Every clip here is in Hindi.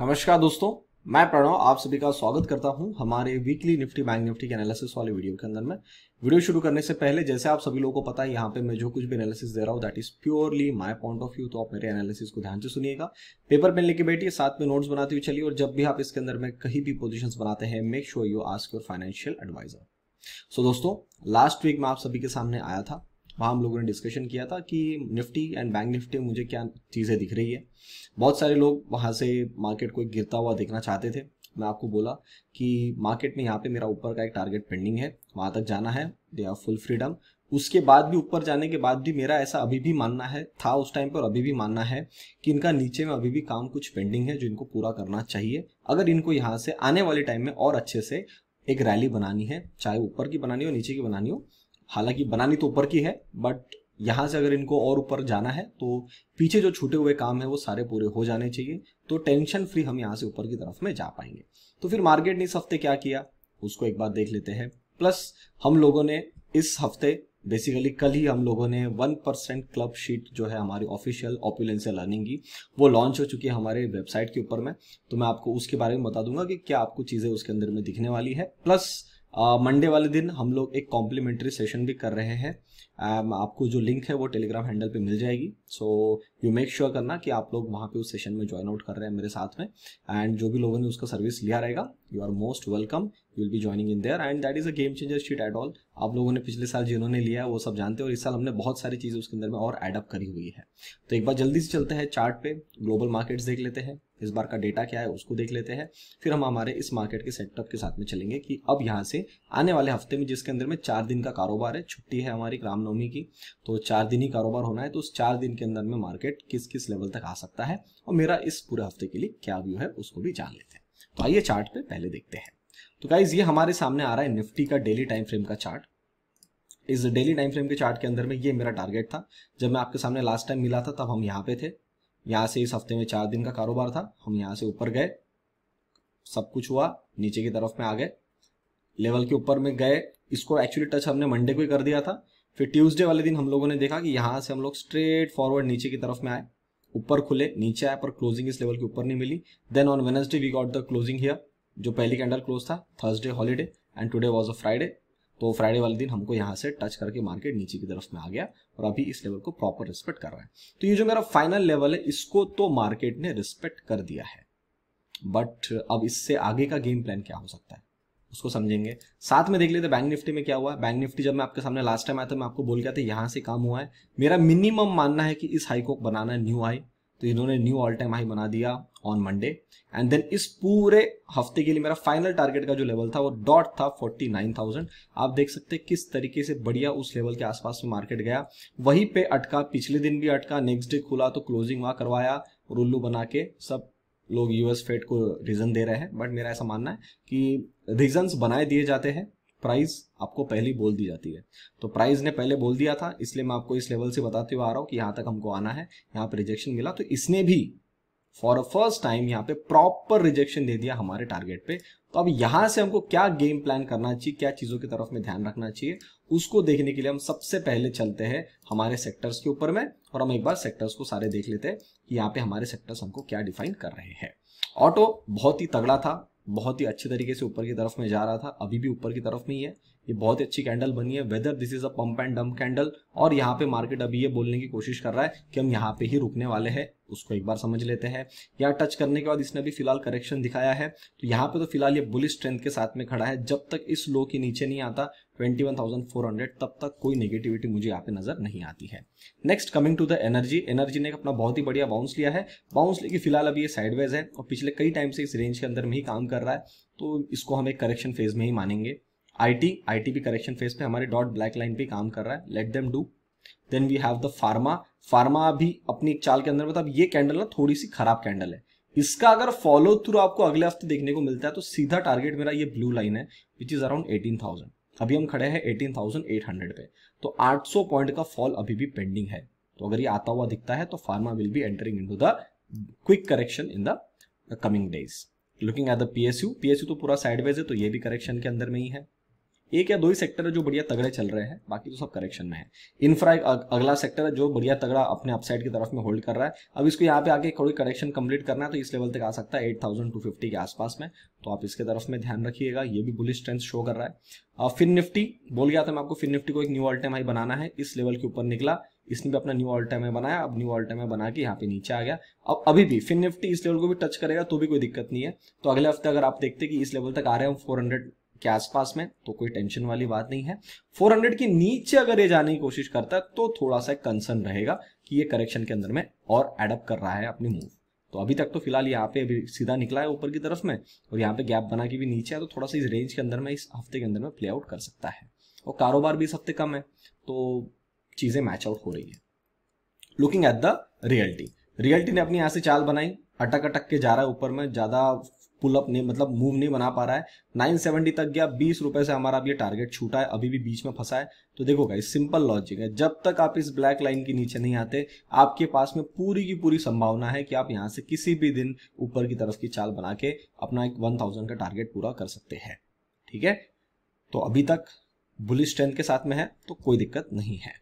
नमस्कार दोस्तों मैं प्रणव आप सभी का स्वागत करता हूं हमारे वीकली निफ्टी बैंक निफ्टी के एनालिसिस वाले वीडियो के अंदर में वीडियो शुरू करने से पहले जैसे आप सभी लोगों को पता है यहाँ पे मैं जो कुछ भी एनालिसिस दे रहा हूँ that is purely my point of view तो आप मेरे एनालिसिस को ध्यान से सुनिएगा पेपर पेन लेके बैठिए साथ में नोट्स बनाते हुए चलिए और जब भी आप इसके अंदर में कहीं भी पोजिशन बनाते हैं make sure you ask your financial adviser so दोस्तों लास्ट वीक में आप सभी के सामने आया था वहाँ हम लोगों ने डिस्कशन किया था कि निफ्टी एंड बैंक निफ्टी में मुझे क्या चीज़ें दिख रही है बहुत सारे लोग वहाँ से मार्केट को गिरता हुआ देखना चाहते थे मैं आपको बोला कि मार्केट में यहाँ पे मेरा ऊपर का एक टारगेट पेंडिंग है वहाँ तक जाना है दे आर फुल फ्रीडम उसके बाद भी ऊपर जाने के बाद भी मेरा ऐसा अभी भी मानना है था उस टाइम पर अभी भी मानना है कि इनका नीचे में अभी भी काम कुछ पेंडिंग है जो इनको पूरा करना चाहिए अगर इनको यहाँ से आने वाले टाइम में और अच्छे से एक रैली बनानी है चाहे ऊपर की बनानी हो नीचे की बनानी हो हालांकि बनानी तो ऊपर की है बट यहाँ से अगर इनको और ऊपर जाना है तो पीछे जो छूटे हुए काम है वो सारे पूरे हो जाने चाहिए तो टेंशन फ्री हम यहाँ से ऊपर की तरफ में जा पाएंगे तो फिर मार्केट ने इस हफ्ते क्या किया उसको एक बार देख लेते हैं प्लस हम लोगों ने इस हफ्ते बेसिकली कल ही हम लोगों ने वन परसेंट क्लब शीट जो है हमारी ऑफिशियल ऑपुलेंस लर्निंग की वो लॉन्च हो चुकी है हमारे वेबसाइट के ऊपर में तो मैं आपको उसके बारे में बता दूंगा कि क्या आपको चीज़ें उसके अंदर में दिखने वाली है प्लस मंडे वाले दिन हम लोग एक कॉम्प्लीमेंट्री सेशन भी कर रहे हैं um, आपको जो लिंक है वो टेलीग्राम हैंडल पे मिल जाएगी सो यू मेक श्योर करना कि आप लोग वहाँ पे उस सेशन में ज्वाइन आउट कर रहे हैं मेरे साथ में एंड जो भी लोगों ने उसका सर्विस लिया रहेगा you are most welcome will be joining in there and that is a game changer sheet at all आप लोगों ने पिछले साल जिन्होंने लिया है वो सब जानते हैं और इस साल हमने बहुत सारी चीज़ें उसके अंदर में और एडअप करी हुई है तो एक बार जल्दी से चलते हैं चार्ट पे ग्लोबल मार्केट्स देख लेते हैं इस बार का डेटा क्या है उसको देख लेते हैं फिर हम हमारे इस मार्केट के सेटअप के साथ में चलेंगे कि अब यहाँ से आने वाले हफ्ते में जिसके अंदर में चार दिन का कारोबार है छुट्टी है हमारी रामनवमी की तो चार दिन ही कारोबार होना है तो उस चार दिन के अंदर में मार्केट किस किस लेवल तक आ सकता है और मेरा इस पूरे हफ्ते के लिए क्या व्यू है उसको भी जान लेते हैं तो आइए चार्ट पे पहले देखते हैं तो गाइज ये हमारे सामने आ रहा है निफ्टी का डेली टाइम फ्रेम का चार्ट इस डेली टाइम फ्रेम के चार्ट के अंदर में ये मेरा टारगेट था जब मैं आपके सामने लास्ट टाइम मिला था तब हम यहाँ पे थे यहाँ से इस हफ्ते में चार दिन का कारोबार था हम यहाँ से ऊपर गए सब कुछ हुआ नीचे की तरफ में आ गए लेवल के ऊपर में गए इसको एक्चुअली टच हमने मंडे को ही कर दिया था फिर ट्यूसडे वाले दिन हम लोगों ने देखा कि यहाँ से हम लोग स्ट्रेट फॉरवर्ड नीचे की तरफ में आए ऊपर खुले नीचे आए पर क्लोजिंग इस लेवल के ऊपर नहीं मिली then on Wednesday we got the closing here जो पहली कैंडल क्लोज था Thursday holiday and today was a Friday तो फ्राइडे वाले दिन हमको यहाँ से टच करके मार्केट नीचे की तरफ में आ गया और अभी इस लेवल को प्रॉपर रिस्पेक्ट कर रहा है तो ये जो मेरा फाइनल लेवल है इसको तो मार्केट ने रिस्पेक्ट कर दिया है बट अब इससे आगे का गेम प्लान क्या हो सकता है उसको समझेंगे साथ में देख लेते बैंक निफ्टी में क्या हुआ बैंक निफ्टी जब मैं आपके सामने लास्ट टाइम आया था तो मैं आपको बोल गया था यहाँ से काम हुआ है मेरा मिनिमम मानना है कि इस हाई को बनाना न्यू हाई तो इन्होंने न्यू ऑल टाइम हाई बना दिया ऑन मंडे एंड देन इस पूरे हफ्ते के लिए मेरा फाइनल टारगेट का जो लेवल था वो डॉट था 49,000 आप देख सकते हैं किस तरीके से बढ़िया उस लेवल के आसपास में मार्केट गया वहीं पे अटका पिछले दिन भी अटका नेक्स्ट डे खुला तो क्लोजिंग वहाँ करवाया और उल्लू बना के सब लोग यूएस फेड को रीज़न दे रहे हैं बट मेरा ऐसा मानना है कि रीजंस बनाए दिए जाते हैं प्राइस आपको पहले बोल दी जाती है तो प्राइस ने पहले बोल दिया था इसलिए मैं आपको इस लेवल से बताते हुए आ रहा हूँ कि यहाँ तक हमको आना है यहाँ पर रिजेक्शन मिला तो इसने भी फॉर अ फर्स्ट टाइम यहाँ पे प्रॉपर रिजेक्शन दे दिया हमारे टारगेट पे तो अब यहाँ से हमको क्या गेम प्लान करना चाहिए क्या चीज़ों की तरफ में ध्यान रखना चाहिए उसको देखने के लिए हम सबसे पहले चलते हैं हमारे सेक्टर्स के ऊपर में और हम एक बार सेक्टर्स को सारे देख लेते हैं कि यहाँ पे हमारे सेक्टर्स हमको क्या डिफाइन कर रहे हैं ऑटो बहुत ही तगड़ा था बहुत ही अच्छे तरीके से ऊपर की तरफ में जा रहा था अभी भी ऊपर की तरफ में ही है ये बहुत ही अच्छी कैंडल बनी है whether this is a pump and dump candle और यहाँ पे मार्केट अभी ये बोलने की कोशिश कर रहा है कि हम यहाँ पे ही रुकने वाले हैं उसको एक बार समझ लेते हैं या टच करने के बाद इसने अभी फिलहाल करेक्शन दिखाया है तो यहाँ पे तो फिलहाल ये बुलिस स्ट्रेंथ के साथ में खड़ा है जब तक इस लो के नीचे नहीं आता 21,400 तब तक कोई नेगेटिविटी मुझे यहाँ पे नजर नहीं आती है next coming to the energy energy ने अपना बहुत ही बढ़िया बाउंस लिया है बाउंस लेकिन फिलहाल अभी ये साइडवेज है और पिछले कई टाइम से इस रेंज के अंदर में ही काम कर रहा है तो इसको हम एक करेक्शन फेज में ही मानेंगे आईटी आईटी भी करेक्शन फेज पे हमारे डॉट ब्लैक लाइन पे काम कर रहा है let them do then we have the pharma pharma भी अपनी चाल के अंदर मतलब ये कैंडल ना थोड़ी सी खराब कैंडल है इसका अगर फॉलो थ्रू आपको अगले हफ्ते देखने को मिलता है तो सीधा टारगेट मेरा ये ब्लू लाइन है which is around eighteen thousand अभी हम खड़े हैं 18,800 पे तो 800 पॉइंट का फॉल अभी भी पेंडिंग है तो अगर ये आता हुआ दिखता है तो pharma will be entering in the quick correction in the coming days looking at the PSU PSU तो पूरा साइडवेज है तो ये भी करेक्शन के अंदर में ही है एक या दो ही सेक्टर है जो बढ़िया तगड़े चल रहे हैं बाकी तो सब करेक्शन में है इंफ्रा अगला सेक्टर है जो बढ़िया तगड़ा अपने अपसाइड की तरफ में होल्ड कर रहा है अब इसको यहाँ पे आके थोड़ी करेक्शन कंप्लीट करना है तो इस लेवल तक आ सकता है एट थाउजेंड टू फिफ्टी के आसपास में तो आप इसके तरफ में ध्यान रखिएगा ये भी बुलिस स्ट्रेंथ शो कर रहा है फिन निफ्टी बोल गया था मैं आपको फिन निफ्टी को एक न्यू ऑल टाइम हाई बनाना है इस लेवल के ऊपर निकला इसने भी अपना न्यू ऑल टाइम हाई बनाया अब न्यू ऑल टाइम हाई बना के यहाँ पे नीचे आ गया अब अभी भी फिन निफ्टी इस लेवल को भी टच करेगा तो भी कोई दिक्कत नहीं है तो अगले हफ्ते अगर आप देखते कि इस लेवल तक आ रहे हैं फोर हंड्रेड के आसपास में तो कोई टेंशन वाली बात नहीं है 400 के नीचे अगर ये जाने की कोशिश करता है तो थोड़ा सा कंसर्न रहेगा कि ये करेक्शन के अंदर में और एडअप कर रहा है अपने मूव तो अभी तक तो फिलहाल यहाँ पे अभी सीधा निकला है ऊपर की तरफ में और यहाँ पे गैप बना के भी नीचे है तो थोड़ा सा इस रेंज के अंदर में इस हफ्ते के अंदर में प्ले आउट कर सकता है और कारोबार भी इस हफ्ते कम है तो चीज़ें मैच आउट हो रही है looking at the realty realty ने अपनी यहां से चाल बनाई अटक अटक के जा रहा है ऊपर में ज़्यादा पुलअप नहीं मतलब मूव नहीं बना पा रहा है नाइन सेवेंटी तक गया बीस रुपए से हमारा अभी टारगेट छूटा है अभी भी बीच में फंसा है तो देखो गाइस सिंपल लॉजिक है जब तक आप इस ब्लैक लाइन के नीचे नहीं आते आपके पास में पूरी की पूरी संभावना है कि आप यहाँ से किसी भी दिन ऊपर की तरफ की चाल बना के अपना एक वन का टारगेट पूरा कर सकते हैं ठीक है तो अभी तक बुलिस स्ट्रेंथ के साथ में है तो कोई दिक्कत नहीं है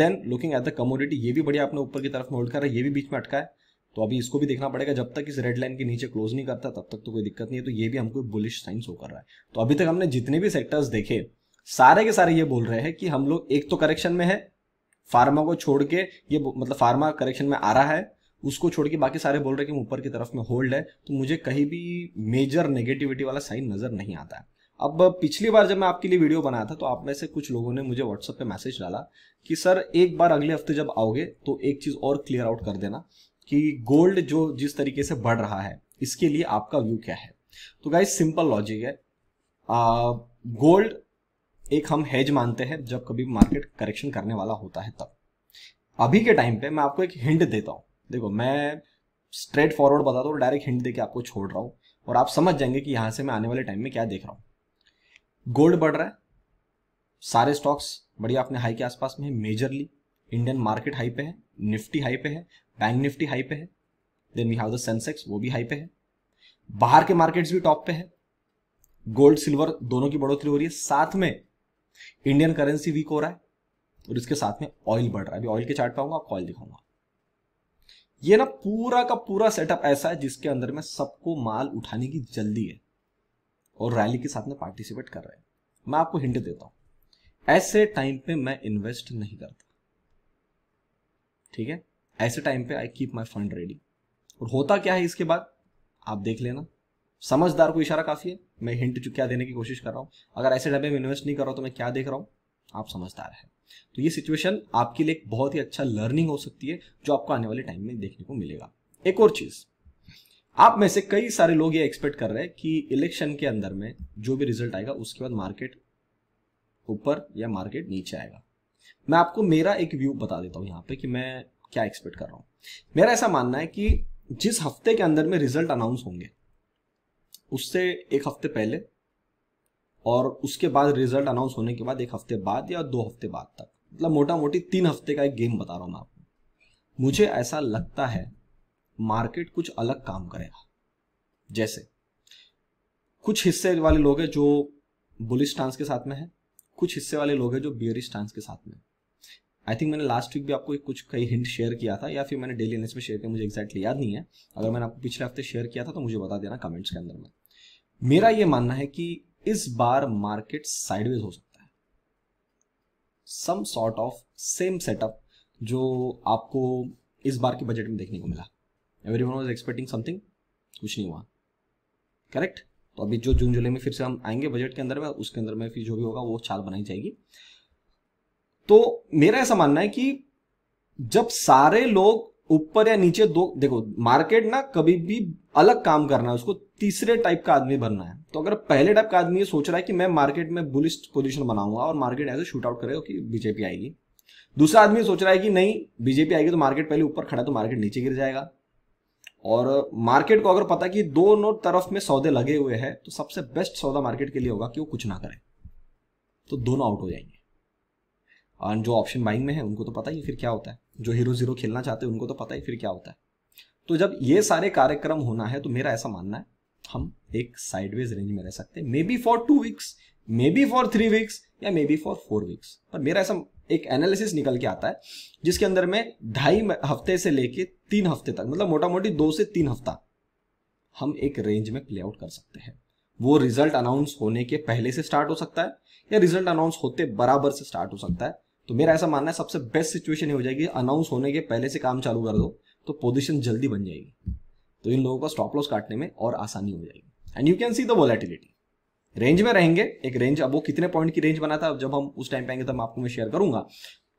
then looking at the commodity ये भी बढ़िया आपने ऊपर की तरफ में होल्ड कर रहा है ये भी बीच में अटका है तो अभी इसको भी देखना पड़ेगा जब तक इस रेड लाइन के नीचे क्लोज नहीं करता तब तक तो कोई दिक्कत नहीं है तो ये भी हमको बुलिश साइन शो कर रहा है तो अभी तक हमने जितने भी सेक्टर्स देखे सारे के सारे ये बोल रहे हैं कि हम लोग एक तो करेक्शन में है फार्मा को छोड़ के ये मतलब फार्मा करेक्शन में आ रहा है उसको छोड़ के बाकी सारे बोल रहे हैं कि ऊपर की तरफ में होल्ड है तो मुझे कहीं भी मेजर नेगेटिविटी वाला साइन नजर नहीं आता अब पिछली बार जब मैं आपके लिए वीडियो बनाया था तो आप में से कुछ लोगों ने मुझे व्हाट्सएप पे मैसेज डाला कि सर एक बार अगले हफ्ते जब आओगे तो एक चीज़ और क्लियर आउट कर देना कि गोल्ड जो जिस तरीके से बढ़ रहा है इसके लिए आपका व्यू क्या है तो गाइज सिंपल लॉजिक है गोल्ड एक हम हेज मानते हैं जब कभी मार्केट करेक्शन करने वाला होता है तब अभी के टाइम पे मैं आपको एक हिंट देता हूं देखो मैं स्ट्रेट फॉरवर्ड बता दो डायरेक्ट हिंट देके आपको छोड़ रहा हूं और आप समझ जाएंगे कि यहां से मैं आने वाले टाइम में क्या देख रहा हूं गोल्ड बढ़ रहा है सारे स्टॉक्स बढ़िया अपने हाई के आसपास में मेजरली इंडियन मार्केट हाई पे है निफ्टी हाई पे है बैंक निफ्टी हाई पे है then we have the Sensex वो भी हाई पे है बाहर के मार्केट्स भी टॉप पे है गोल्ड सिल्वर दोनों की बढ़ोतरी हो रही है साथ में इंडियन करेंसी वीक हो रहा है और इसके साथ में ऑयल बढ़ रहा है अभी ऑयल के चार्ट पाऊंगा आपको ऑयल दिखाऊंगा ये ना पूरा का पूरा सेटअप ऐसा है जिसके अंदर में सबको माल उठाने की जल्दी है और रैली के साथ में पार्टिसिपेट कर रहे हैं मैं आपको हिंट देता हूं ऐसे टाइम पे मैं इन्वेस्ट नहीं करता ठीक है ऐसे टाइम पे I keep my fund ready और होता क्या है इसके बाद आप देख लेना समझदार को इशारा काफ़ी है मैं हिंट क्या देने की कोशिश कर रहा हूँ अगर ऐसे डब्बे में इन्वेस्ट नहीं कर रहा हूँ तो मैं क्या देख रहा हूँ आप समझदार है तो ये सिचुएशन आपके लिए एक बहुत ही अच्छा लर्निंग हो सकती है जो आपको आने वाले टाइम में देखने को मिलेगा एक और चीज़ आप में से कई सारे लोग ये एक्सपेक्ट कर रहे हैं कि इलेक्शन के अंदर में जो भी रिजल्ट आएगा उसके बाद मार्केट ऊपर या मार्केट नीचे आएगा मैं आपको मेरा एक व्यू बता देता हूं यहाँ पे कि मैं क्या एक्सपेक्ट कर रहा हूँ मेरा ऐसा मानना है कि जिस हफ्ते के अंदर में रिजल्ट अनाउंस होंगे उससे एक हफ्ते पहले और उसके बाद रिजल्ट अनाउंस होने के बाद एक हफ्ते बाद या दो हफ्ते बाद तक मतलब मोटा मोटी तीन हफ्ते का एक गेम बता रहा हूँ मैं आपको मुझे ऐसा लगता है मार्केट कुछ अलग काम करेगा जैसे कुछ हिस्से वाले लोग हैं जो बुलिस स्टांस के साथ में है कुछ हिस्से वाले लोग हैं जो बियरिश स्टांस के साथ में है आई थिंक मैंने लास्ट वीक भी आपको कुछ कई हिंट शेयर किया था या फिर मैंने डेली एनएस में शेयर किया मुझे एक्जैक्टली याद नहीं है अगर मैंने आपको पिछले हफ्ते शेयर किया था तो मुझे बता देना कमेंट्स के अंदर में मेरा ये मानना है कि इस बार मार्केट साइडवेज हो सकता है some sort of same setup जो आपको इस बार के बजट में देखने को मिला everyone was expecting something कुछ नहीं हुआ करेक्ट तो अभी जो जून जुलाई में फिर से हम आएंगे बजट के अंदर में उसके अंदर में फिर जो भी होगा वो चाल बनाई जाएगी तो मेरा ऐसा मानना है कि जब सारे लोग ऊपर या नीचे दो देखो मार्केट ना कभी भी अलग काम करना है उसको तीसरे टाइप का आदमी बनना है तो अगर पहले टाइप का आदमी ये सोच रहा है कि मैं मार्केट में बुलिस्ट पोजीशन बनाऊंगा और मार्केट ऐसे शूट आउट करेगा कि बीजेपी आएगी दूसरा आदमी सोच रहा है कि नहीं बीजेपी आएगी तो मार्केट पहले ऊपर खड़ा तो मार्केट नीचे गिर जाएगा और मार्केट को अगर पता कि दोनों तरफ में सौदे लगे हुए हैं तो सबसे बेस्ट सौदा मार्केट के लिए होगा कि वो कुछ ना करे तो दोनों आउट हो जाएंगे और जो ऑप्शन बाइंग में है उनको तो पता ही फिर क्या होता है जो हीरो जीरो खेलना चाहते हैं उनको तो पता ही फिर क्या होता है तो जब ये सारे कार्यक्रम होना है तो मेरा ऐसा मानना है हम एक साइडवेज रेंज में रह सकते हैं maybe for two weeks maybe for three weeks या maybe for four weeks पर मेरा ऐसा एक एनालिसिस निकल के आता है जिसके अंदर में ढाई हफ्ते से लेके तीन हफ्ते तक मतलब मोटा मोटी दो से तीन हफ्ता हम एक रेंज में प्ले आउट कर सकते हैं वो रिजल्ट अनाउंस होने के पहले से स्टार्ट हो सकता है या रिजल्ट अनाउंस होते बराबर से स्टार्ट हो सकता है तो मेरा ऐसा मानना है सबसे बेस्ट सिचुएशन ये हो जाएगी अनाउंस होने के पहले से काम चालू कर दो तो पोजिशन जल्दी बन जाएगी तो इन लोगों का स्टॉप लॉस काटने में और आसानी हो जाएगी and you can see the volatility range में रहेंगे एक रेंज अब वो कितने पॉइंट की रेंज बना था जब हम उस टाइम पे आएंगे तब मैं आपको मैं शेयर करूंगा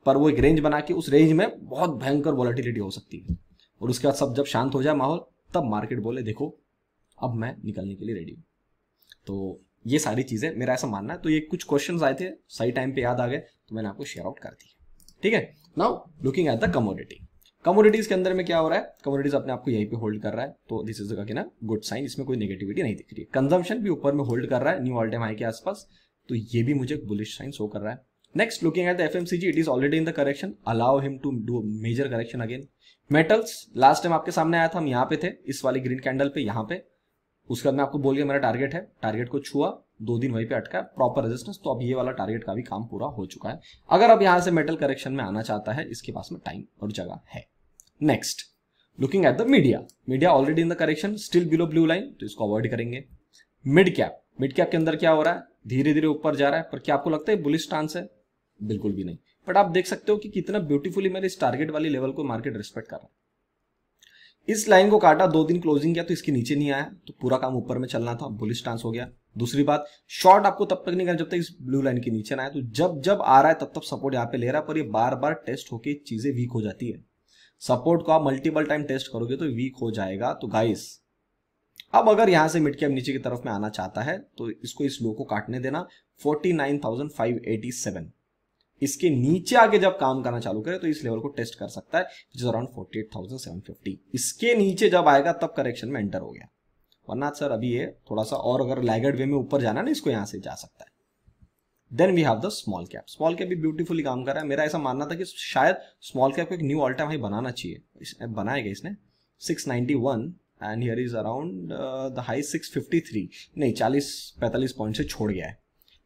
पर वो एक रेंज बना के उस रेंज में बहुत भयंकर वॉलेटिलिटी हो सकती है और उसके बाद सब जब शांत हो जाए माहौल तब मार्केट बोले देखो अब मैं निकलने के लिए रेडी हूँ तो ये सारी चीज़ें मेरा ऐसा मानना है तो ये कुछ क्वेश्चन आए थे सही टाइम पे याद आ गए तो मैंने आपको शेयर आउट कर दी ठीक है now looking at the commodity commodities के अंदर में क्या हो रहा है कमोडिटीज अपने आपको यहीं पे होल्ड कर रहा है तो this is again good sign इसमें कोई नेगेटिविटी नहीं दिख रही है कंजम्पशन भी ऊपर में होल्ड कर रहा है न्यू ऑल हाई के आसपास तो ये भी मुझे बुलिश साइन शो कर रहा है next looking at the F M it is already in the correction allow him to do major correction again metals last time आपके सामने आया था हम यहाँ पे थे इस वाली ग्रीन कैंडल पे यहाँ पे उसके बाद मैं आपको बोल गया मेरा टारगेट है टारगेट को छुआ दो दिन वहीं पे अटका प्रॉपर रेजिस्टेंस तो अब ये वाला टारगेट का भी काम पूरा हो चुका है अगर अब यहां से मेटल करेक्शन में आना चाहता है इसके पास में टाइम और जगह है next looking at the media media already in the correction still below blue line तो इसको अवॉइड करेंगे मिड कैप मिड कैप के अंदर क्या हो रहा है धीरे धीरे ऊपर जा रहा है पर क्या आपको लगता है बुलिस स्टांस है बिल्कुल भी नहीं बट आप देख सकते हो कि कितना ब्यूटीफुली मेरे इस टारगेट वाली लेवल को मार्केट रिस्पेक्ट कर रहा है इस लाइन को काटा दो दिन क्लोजिंग किया तो इसके नीचे नहीं आया तो पूरा काम ऊपर में चलना था बुलिस स्टांस हो गया दूसरी बात शॉर्ट आपको तब तक नहीं करना जब तक इस ब्लू लाइन के नीचे ना आए तो जब जब आ रहा है तब तक सपोर्ट यहाँ पे ले रहा है पर ये बार बार टेस्ट होके चीजें वीक हो जाती है सपोर्ट को आप मल्टीपल टाइम टेस्ट करोगे तो वीक हो जाएगा तो गाइस अब अगर यहां से मिट के अब नीचे की तरफ में आना चाहता है तो इसको इस लो को काटने देना 49,587 इसके नीचे आगे जब काम करना चालू करे तो इस लेवल को टेस्ट कर सकता है विच इज अराउंड 48,750 इसके नीचे जब आएगा तब करेक्शन में एंटर हो गया वरना सर अभी ये थोड़ा सा और अगर लैगर्ड वे में ऊपर जाना ना इसको यहाँ से जा सकता है then we have the small cap small cap भी ब्यूटीफुली काम कर रहा है मेरा ऐसा मानना था कि शायद स्मॉल कैप को एक न्यू ऑल्टा टाइम बनाना चाहिए इस, बनाएगा इसने 691 and here is around the high 653 नहीं 40 45 पॉइंट से छोड़ गया है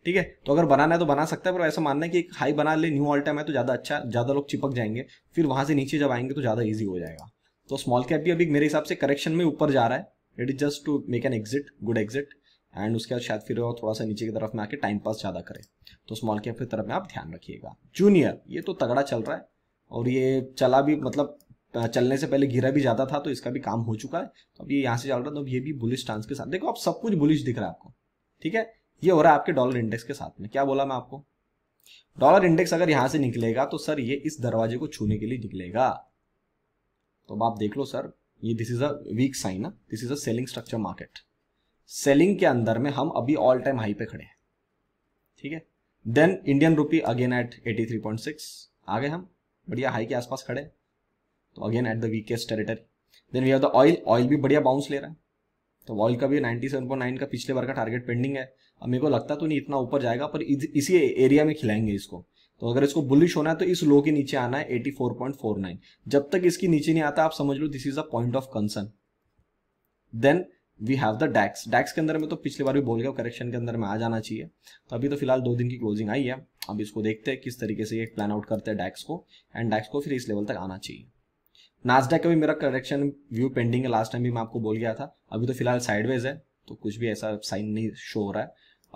ठीक है तो अगर बनाना है तो बना सकता है पर ऐसा मानना है कि एक हाई बना ले न्यू ऑल्टा में है तो ज़्यादा अच्छा ज़्यादा लोग चिपक जाएंगे फिर वहाँ से नीचे जब आएंगे तो ज़्यादा ईजी हो जाएगा तो स्मॉल कैप भी अभी मेरे हिसाब से करेक्शन में ऊपर जा रहा है it is just to make an exit good exit and उसके बाद शायद फिर वो थोड़ा सा नीचे की तरफ में आके टाइम पास ज़्यादा करे तो स्मॉल कैप की तरफ में आप ध्यान रखिएगा जूनियर ये तो तगड़ा चल रहा है और ये चला भी मतलब चलने से पहले गिरा भी ज़्यादा था तो इसका भी काम हो चुका है तो अब ये यहाँ से चल रहा है तो ये भी बुलिश टांस के साथ देखो आप सब कुछ बुलिश दिख रहा है आपको ठीक है ये हो रहा है आपके डॉलर इंडेक्स के साथ में क्या बोला मैं आपको डॉलर इंडेक्स अगर यहां से निकलेगा तो सर ये इस दरवाजे को छूने के लिए निकलेगा तो अब आप देख लो सर ये this is a weak sign this is a selling structure market selling के अंदर में हम अभी ऑल टाइम हाई पे खड़े हैं ठीक है then Indian rupee again at 83.6 आ गए हम बढ़िया हाई के आसपास खड़े तो again at the weakest territory then we have the oil oil भी बढ़िया बाउंस ले रहा है तो ऑयल का भी 97.9 का पिछले बार का टारगेट पेंडिंग है अब मेरे को लगता तो नहीं इतना ऊपर जाएगा पर इसी एरिया में खिलाएंगे इसको तो अगर इसको बुलिश होना है तो इस लो के नीचे आना है 84.49 जब तक इसके नीचे नहीं आता आप समझ लो this is a point of concern then we have the DAX DAX के अंदर में तो पिछली बार भी बोल गया करेक्शन के अंदर में आ जाना चाहिए तो अभी तो फिलहाल दो दिन की क्लोजिंग आई है अब इसको देखते हैं किस तरीके से ये प्लान आउट करते हैं डैक्स को एंड डैक्स को फिर इस लेवल तक आना चाहिए नास्डैक का भी मेरा करेक्शन व्यू पेंडिंग है लास्ट टाइम भी मैं आपको बोल गया था अभी तो फिलहाल साइडवेज है तो कुछ भी ऐसा साइन नहीं शो हो रहा है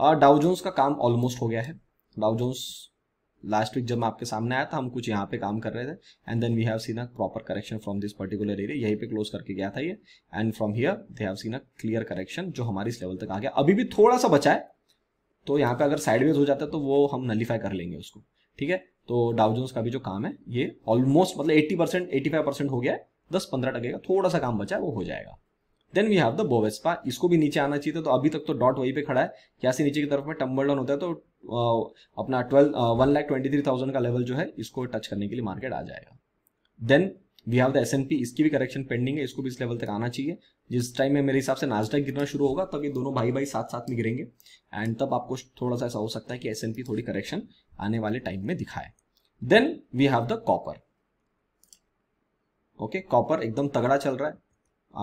और डाउजोन्स का काम ऑलमोस्ट हो गया है डाउजोन्स लास्ट वीक जब मैं आपके सामने आया था हम कुछ यहाँ पे काम कर रहे थे and then we have seen a proper correction from this particular area यहीं पे क्लोज करके गया था ये and from here they have seen a clear correction जो हमारे इस लेवल तक आ गया अभी भी थोड़ा सा बचा है तो यहाँ पे अगर साइडवेज हो जाता है तो वो हम नलीफाई कर लेंगे उसको ठीक है तो डाउजोन्स का भी जो काम है ये ऑलमोस्ट मतलब eighty percent eighty five percent हो गया है दस पंद्रह टके का थोड़ा सा काम बचा है वो हो जाएगा then we have the Bovespa इसको भी नीचे आना चाहिए तो अभी तक तो डॉट वहीं पे खड़ा है यहाँ से नीचे की तरफ में टम्बल डाउन होता है तो अपना twelve one lakh twenty three thousand का लेवल जो है इसको टच करने के लिए मार्केट आ जाएगा then we have the S इसकी भी करेक्शन पेंडिंग है इसको भी इस लेवल तक आना चाहिए जिस टाइम में मेरे हिसाब से नाजडक गिरना शुरू होगा तब ये दोनों भाई भाई साथ साथ में गिरेंगे एंड तब आपको थोड़ा सा ऐसा हो सकता है कि एस थोड़ी करेक्शन आने वाले टाइम में दिखाए then we have the copper okay copper एकदम तगड़ा चल रहा है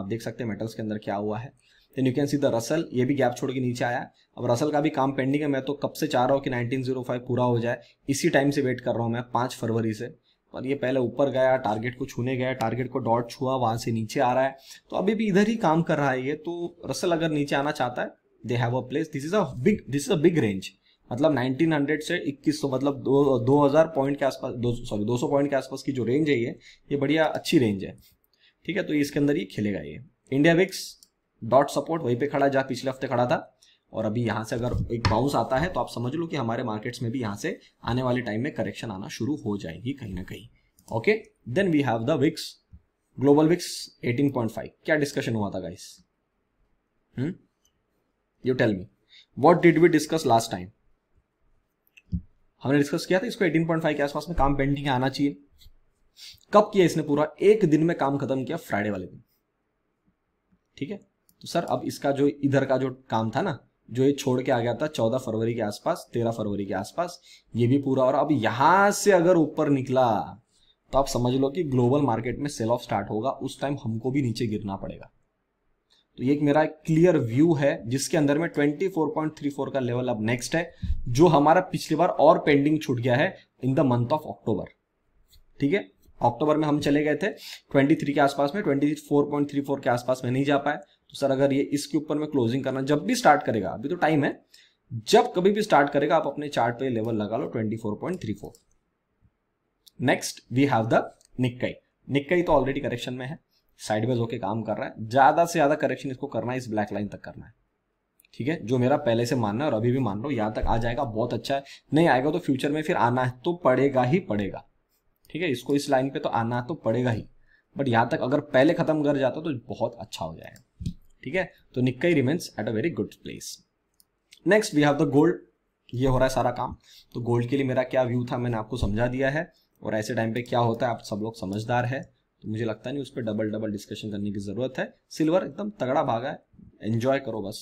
आप देख सकते हैं मेटल्स के अंदर क्या हुआ है then you can see the Russell ये भी गैप छोड़ के नीचे आया अब रसल का भी काम पेंडिंग है मैं तो कब से चाह रहा हूँ कि 1905 पूरा हो जाए इसी टाइम से वेट कर रहा हूँ मैं पाँच फरवरी से पर ये पहले ऊपर गया टारगेट को छूने गया टारगेट को डॉट छुआ वहाँ से नीचे आ रहा है तो अभी भी इधर ही काम कर रहा है ये तो रसल अगर नीचे आना चाहता है they have a place this is a big this is a big range मतलब 1900 से 2100 मतलब दो, दो हजार पॉइंट के आसपास दो सॉरी 200 पॉइंट के आसपास की जो रेंज है ये ये बढ़िया अच्छी रेंज है ठीक है तो इसके अंदर ये खेलेगा ये इंडिया विक्स डॉट सपोर्ट वहीं पे खड़ा जहाँ पिछले हफ्ते खड़ा था और अभी यहाँ से अगर एक बाउंस आता है तो आप समझ लो कि हमारे मार्केट्स में भी यहाँ से आने वाले टाइम में करेक्शन आना शुरू हो जाएगी कहीं ना कहीं okay then we have the VIX global VIX 18.5 क्या डिस्कशन हुआ था guys you tell me what did we discuss last time हमने डिस्कस किया था इसको 18.5 के आसपास में काम पेंडिंग आना चाहिए कब किया इसने पूरा एक दिन में काम खत्म किया फ्राइडे वाले दिन ठीक है तो सर अब इसका जो इधर का जो काम था ना जो ये छोड़ के आ गया था चौदह फरवरी के आसपास तेरह फरवरी के आसपास ये भी पूरा और अब यहां से अगर ऊपर निकला तो आप समझ लो कि ग्लोबल मार्केट में सेल ऑफ स्टार्ट होगा उस टाइम हमको भी नीचे गिरना पड़ेगा तो ये एक मेरा क्लियर व्यू है जिसके अंदर में 24.34 का लेवल अब नेक्स्ट है जो हमारा पिछली बार और पेंडिंग छूट गया है in the month of October ठीक है अक्टूबर में हम चले गए थे 23 के आसपास में 24.34 के आसपास में नहीं जा पाए तो सर अगर ये इसके ऊपर में क्लोजिंग करना जब भी स्टार्ट करेगा अभी तो टाइम है जब कभी भी स्टार्ट करेगा आप अपने चार्ट पे लेवल लगा लो 24.34 next we have the Nikkei Nikkei तो ऑलरेडी करेक्शन में है साइडवेज होके काम कर रहा है ज्यादा से ज्यादा करेक्शन इसको करना है इस ब्लैक लाइन तक करना है ठीक है जो मेरा पहले से मानना है और अभी भी मान लो यहां तक आ जाएगा बहुत अच्छा है नहीं आएगा तो फ्यूचर में फिर आना है तो पड़ेगा ही पड़ेगा ठीक है इसको इस लाइन पे तो आना तो पड़ेगा ही बट यहां तक अगर पहले खत्म कर जाता तो बहुत अच्छा हो जाएगा ठीक है तो Nikkei remains at a very good place next we have the gold ये हो रहा है सारा काम तो गोल्ड के लिए मेरा क्या व्यू था मैंने आपको समझा दिया है और ऐसे टाइम पे क्या होता है आप सब लोग समझदार है तो मुझे लगता नहीं उस पर डबल डबल डिस्कशन करने की ज़रूरत है सिल्वर एकदम तगड़ा भागा है एंजॉय करो बस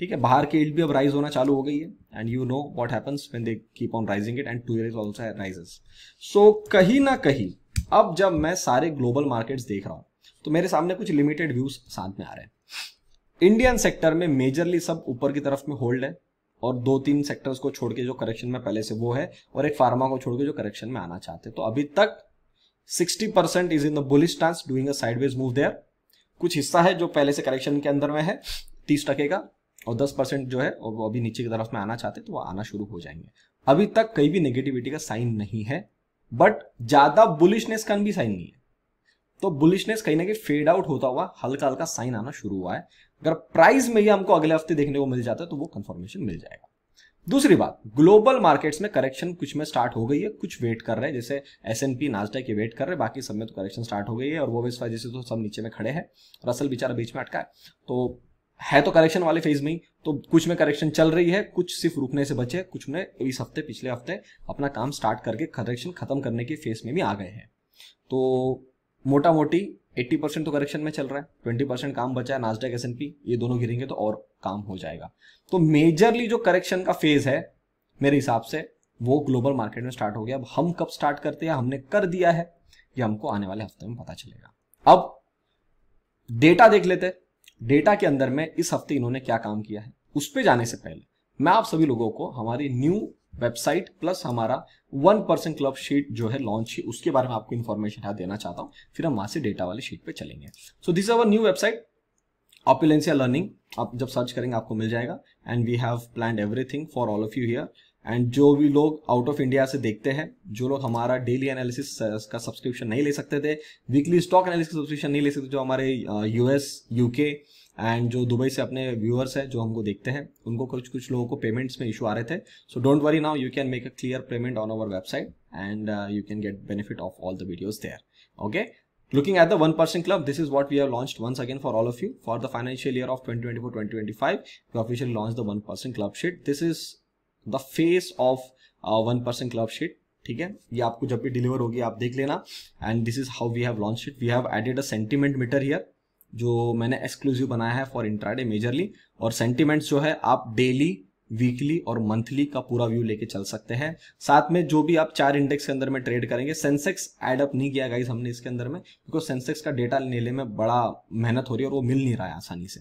ठीक है बाहर के इल्ड भी अब राइज होना चालू हो गई है and you know what happens when they keep on rising it and to also rises so कहीं ना कहीं अब जब मैं सारे ग्लोबल मार्केट्स देख रहा हूँ तो मेरे सामने कुछ लिमिटेड व्यूज साथ में आ रहे हैं इंडियन सेक्टर में मेजरली सब ऊपर की तरफ में होल्ड है और दो तीन सेक्टर्स को छोड़ के जो करेक्शन में पहले से वो है और एक फार्मा को छोड़ के जो करेक्शन में आना चाहते तो अभी तक 60% percent is in the bullish stance doing a sideways move there कुछ हिस्सा है जो पहले से करेक्शन के अंदर में है तीस टके का और दस परसेंट जो है और वो अभी नीचे की तरफ में आना चाहते तो वो आना शुरू हो जाएंगे अभी तक कहीं भी नेगेटिविटी का साइन नहीं है बट ज्यादा बुलिशनेस का भी साइन नहीं है तो बुलिशनेस कहीं ना कहीं फेड आउट होता हुआ हल्का हल्का साइन आना शुरू हुआ है अगर प्राइस में ही हमको अगले हफ्ते देखने को मिल जाता है तो वो कंफर्मेशन मिल जाएगा दूसरी बात ग्लोबल मार्केट्स में करेक्शन कुछ में स्टार्ट हो गई है कुछ वेट कर रहे हैं जैसे एस एन पी नाजडा के वेट कर रहे हैं बाकी सब में तो करेक्शन स्टार्ट हो गई है और वो बेस जैसे तो सब नीचे में खड़े हैं और असल बेचारा बीच में अटका है तो है तो करेक्शन वाले फेज में ही तो कुछ में करेक्शन चल रही है कुछ सिर्फ रुकने से बचे कुछ में इस हफ्ते पिछले हफ्ते अपना काम स्टार्ट करके करेक्शन खत्म करने के फेज में भी आ गए हैं तो मोटा मोटी 80 परसेंट तो करेक्शन में चल रहा है 20 परसेंट काम बचा है नाजडेक एस ये दोनों गिरेंगे तो और काम हो जाएगा तो मेजरली जो करेक्शन का फेज है मेरे हिसाब से वो ग्लोबल मार्केट में स्टार्ट हो गया अब हम कब स्टार्ट करते हैं हमने कर दिया है ये हमको आने वाले हफ्ते में पता चलेगा अब डेटा देख लेते डेटा के अंदर में इस हफ्ते इन्होंने क्या काम किया है उस पर जाने से पहले मैं आप सभी लोगों को हमारी न्यू वेबसाइट प्लस हमारा वन परसेंट क्लब शीट जो है लॉन्च है उसके बारे में आपको इन्फॉर्मेशन यहाँ देना चाहता हूँ फिर हम वहां से डेटा वाले शीट पे चलेंगे so this our new website Opulencia learning आप जब सर्च करेंगे आपको मिल जाएगा and we have plan everything for all of you here and जो भी लोग आउट ऑफ इंडिया से देखते हैं जो लोग हमारा डेली एनालिसिस uh, का सब्सक्रिप्शन नहीं ले सकते थे वीकली स्टॉक एनालिसिस सब्सक्रिप्शन नहीं ले सकते जो हमारे यूएस यूके एंड जो दुबई से अपने व्यूअर्स हैं जो हमको देखते हैं उनको कुछ कुछ लोगों को पेमेंट्स में इशू आ रहे थे so don't worry now you can make a clear payment on our website and you can get benefit of all the videos there okay Looking at the one person club, this is what we have launched once again for all of you for the financial year of 2024-2025. We officially launched the one person club sheet. This is the face of one percent club sheet ठीक है ये आपको जब भी डिलीवर होगी आप देख लेना and this is how we have launch it we have added a sentiment meter here जो मैंने एक्सक्लूसिव बनाया है फॉर इंट्राडे मेजरली और सेंटीमेंट्स जो है आप डेली वीकली और मंथली का पूरा व्यू लेके चल सकते हैं साथ में जो भी आप चार इंडेक्स के अंदर में ट्रेड करेंगे सेंसेक्स एड अप नहीं किया गाइज हमने इसके अंदर में बिकॉज सेंसेक्स का डेटा लेने में बड़ा मेहनत हो रही है और वो मिल नहीं रहा है आसानी से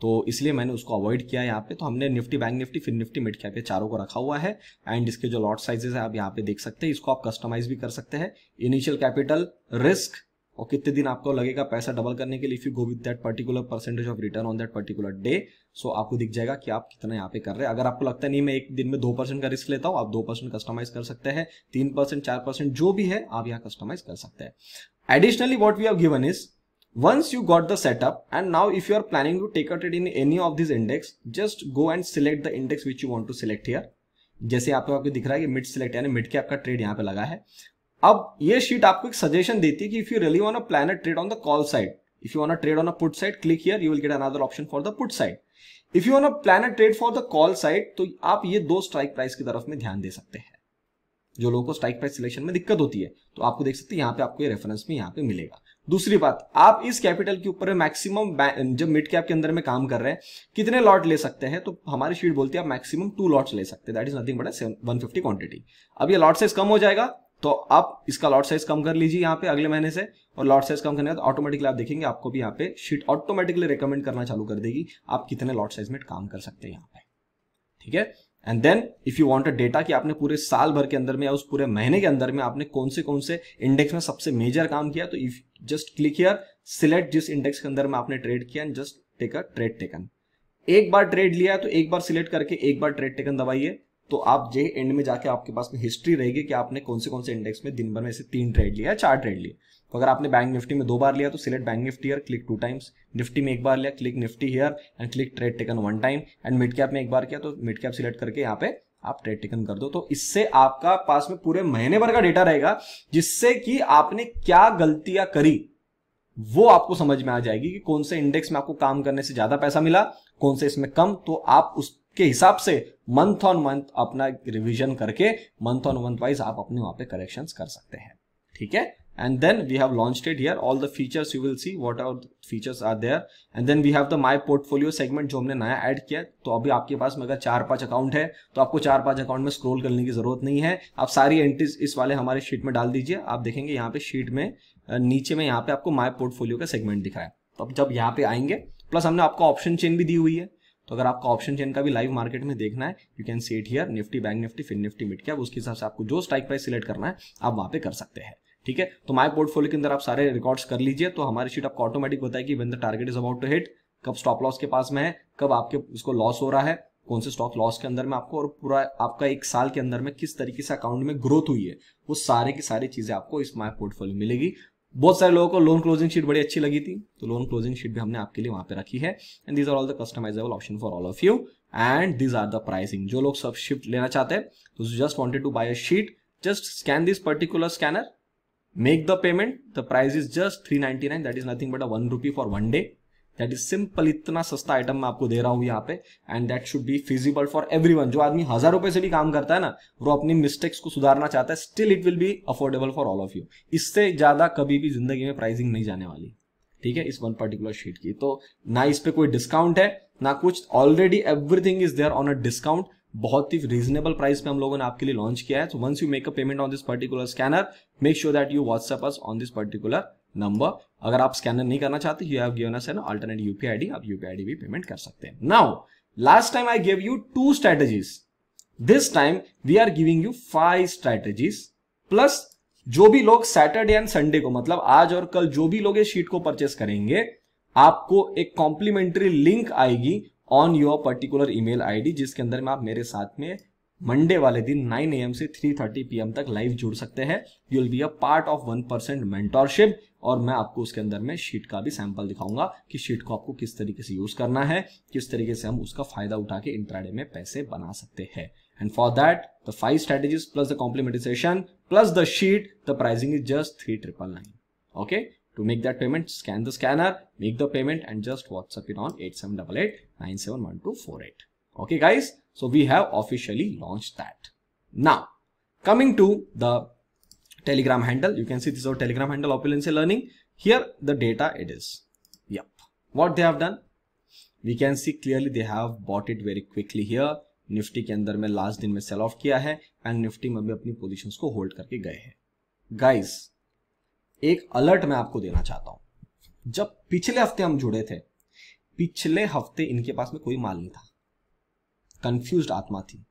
तो इसलिए मैंने उसको अवॉइड किया यहाँ पे तो हमने निफ्टी बैंक निफ्टी फिर निफ्टी मिड कैप के चारों को रखा हुआ है एंड इसके जो लॉट साइजेस है आप यहाँ पे देख सकते हैं इसको आप कस्टमाइज भी कर सकते हैं इनिशियल कैपिटल रिस्क और कितने दिन आपको लगेगा पैसा डबल करने के लिए if you go with that particular percentage of return on that particular day so आपको दिख जाएगा कि आप कितना यहाँ पे कर रहे हैं अगर आपको लगता है नहीं मैं एक दिन में दो परसेंट का रिस्क लेता हूँ आप दो परसेंट कस्टमाइज कर सकते हैं तीन परसेंट चार परसेंट जो भी है आप यहाँ कस्टमाइज कर सकते हैं additionally what we have given is Once you got the setup and now if you are planning to take a trade in any of these index, just go and select the index which you want to select here. जैसे आपको आपको दिख रहा है कि मिड सिलेक्ट यानी मिड कैप का ट्रेड यहाँ पे लगा है अब ये शीट आपको एक सजेशन देती है कि if you really want a plan trade on the call side if you want trade on a put side click here you will get another option for the put side if you want plan trade for the call side तो आप ये दो स्ट्राइक प्राइस की तरफ में ध्यान दे सकते हैं जो लोगों को स्ट्राइक प्राइस सिलेक्शन में दिक्कत होती है तो आपको देख सकते हैं यहाँ पे आपको ये रेफरेंस में यहाँ पे मिलेगा दूसरी बात आप इस कैपिटल के ऊपर मैक्सिमम जब मिड कैप के अंदर में काम कर रहे हैं कितने लॉट ले सकते हैं तो हमारी शीट बोलती है आप मैक्सिमम टू लॉट्स ले सकते हैं that is nothing but one fifty quantity अब ये लॉट साइज कम हो जाएगा तो आप इसका लॉट साइज कम कर लीजिए यहाँ पे अगले महीने से और लॉट साइज कम करने का ऑटोमेटिकली आप देखेंगे आपको भी यहाँ पे शीट ऑटोमेटिकली रिकमेंड करना चालू कर देगी आप कितने लॉट साइज में काम कर सकते हैं यहाँ पे ठीक है and then if you uh data कि आपने पूरे साल भर के अंदर में या उस पूरे महीने के अंदर में आपने कौन से कौन से इंडेक्स में सबसे मेजर काम किया तो if just click here select जिस इंडेक्स के अंदर में आपने ट्रेड किया and just take a trade taken एक बार ट्रेड लिया तो एक बार सिलेक्ट करके एक बार ट्रेड टेकन दबाइए तो आप जे एंड में जाके आपके पास में हिस्ट्री रहेगी कि आपने कौन से कौन से इंडेक्स में दिन भर में से तीन ट्रेड लिया चार ट्रेड लिए तो अगर आपने बैंक निफ्टी में दो बार लिया तो select bank Nifty here click two times Nifty में एक बार लिया click Nifty here and click trade taken one time and mid cap में एक बार किया तो मिड कैप सिलेक्ट करके यहाँ पे आप ट्रेड टेकन कर दो तो इससे आपका पास में पूरे महीने भर का डेटा रहेगा जिससे कि आपने क्या गलतियां करी वो आपको समझ में आ जाएगी कि कौन से इंडेक्स में आपको काम करने से ज्यादा पैसा मिला कौन से इसमें कम तो आप उसके हिसाब से मंथ ऑन मंथ अपना रिवीजन करके मंथ ऑन मंथ वाइज आप अपने वहां पे करेक्शंस कर सकते हैं ठीक है and then we have launched it here all the features you will see what are features are there and then we have the my portfolio segment जो हमने नया add किया तो अभी आपके पास में अगर चार पांच अकाउंट है तो आपको चार पांच अकाउंट में स्क्रॉल करने की जरूरत नहीं है आप सारी एंट्रीज इस वाले हमारे शीट में डाल दीजिए आप देखेंगे यहाँ पे शीट में नीचे में यहाँ पे आपको माई पोर्टफोलियो का सेगमेंट दिखा है तो jab जब यहाँ पे आएंगे प्लस हमने आपको ऑप्शन चेन भी दी हुई है तो अगर आपको ऑप्शन चेन का भी लाइव मार्केट में देखना है you can set here Nifty bank Nifty fin Nifty mid क्या उसके हिसाब से आपको जो स्ट्राइक प्राइस सिलेक्ट करना है आप वहां पे कर सकते हैं ठीक है तो माई पोर्टफोलियो के अंदर आप सारे रिकॉर्ड्स कर लीजिए तो हमारी शीट आपको ऑटोमेटिक बताएगी when the target is about to hit कब स्टॉप लॉस के पास में है कब आपके उसको लॉस हो रहा है कौन से स्टॉक लॉस के अंदर में आपको और पूरा आपका एक साल के अंदर में किस तरीके से अकाउंट में ग्रोथ हुई है वो सारे की सारी चीजें आपको इस माई पोर्टफोलियो मिलेगी बहुत सारे लोगों को लोन क्लोजिंग शीट बड़ी अच्छी लगी थी तो लोन क्लोजिंग शीट भी हमने आपके लिए वहां पे रखी है and these are all the customizable option for all of you and these are the pricing जो लोग सब शिफ्ट लेना चाहते हैं तो just wanted to buy a sheet just scan this particular scanner Make the payment. The price is just 399. That is nothing but a one rupee for one day. That is simple इतना सस्ता आइटम मैं आपको दे रहा हूँ यहाँ पे and that should be feasible for every जो आदमी हजार रुपए से भी काम करता है ना वो अपनी मिस्टेक्स को सुधारना चाहता है still it will be affordable for all of you इससे ज्यादा कभी भी जिंदगी में प्राइसिंग नहीं जाने वाली ठीक है इस वन पर्टिकुलर शीट की तो ना इस पे कोई डिस्काउंट है ना कुछ already everything is there on a discount बहुत ही रीजनेबल प्राइस पे हम लोगों ने आपके लिए लॉन्च किया है तो once you make a payment on this particular scanner make sure that you WhatsApp us on this particular number अगर आप स्कैनर नहीं करना चाहते you have given us an alternate UPI ID आप यूपीआई आईडी भी पेमेंट कर सकते हैं now last time I give you two strategies this time we are giving you five strategies plus जो भी लोग सैटरडे एंड संडे को मतलब आज और कल जो भी लोग इस शीट को परचेस करेंगे आपको एक कॉम्प्लीमेंट्री लिंक आएगी on your particular email ID जिसके अंदर में आप मेरे साथ में मंडे वाले दिन 9 एम से 3:30 एम तक लाइव जुड़ सकते हैं you will be a part of one percent mentorship और मैं आपको उसके अंदर में शीट का भी सैंपल दिखाऊंगा कि शीट को आपको किस तरीके से यूज करना है किस तरीके से हम उसका फायदा उठा के इंट्राडे में पैसे बना सकते हैं and for that the five five plus the complementation plus the sheet the pricing is just three triple nine okay To make that payment, scan the scanner, make the payment and just WhatsApp it on 878971248. Okay guys, so we have officially launched that. Now, coming to the Telegram handle, you can see this is our Telegram handle Opulency Learning. Here the data it is. Yep. What they have done? We can see clearly they have bought it very quickly here. Nifty के अंदर में लास्ट दिन में सेल ऑफ किया है एंड Nifty में भी अपनी पोजीशंस को होल्ड करके गए हैं Guys. एक अलर्ट मैं आपको देना चाहता हूं जब पिछले हफ्ते हम जुड़े थे पिछले हफ्ते इनके पास में कोई माल नहीं था कंफ्यूज आत्मा थी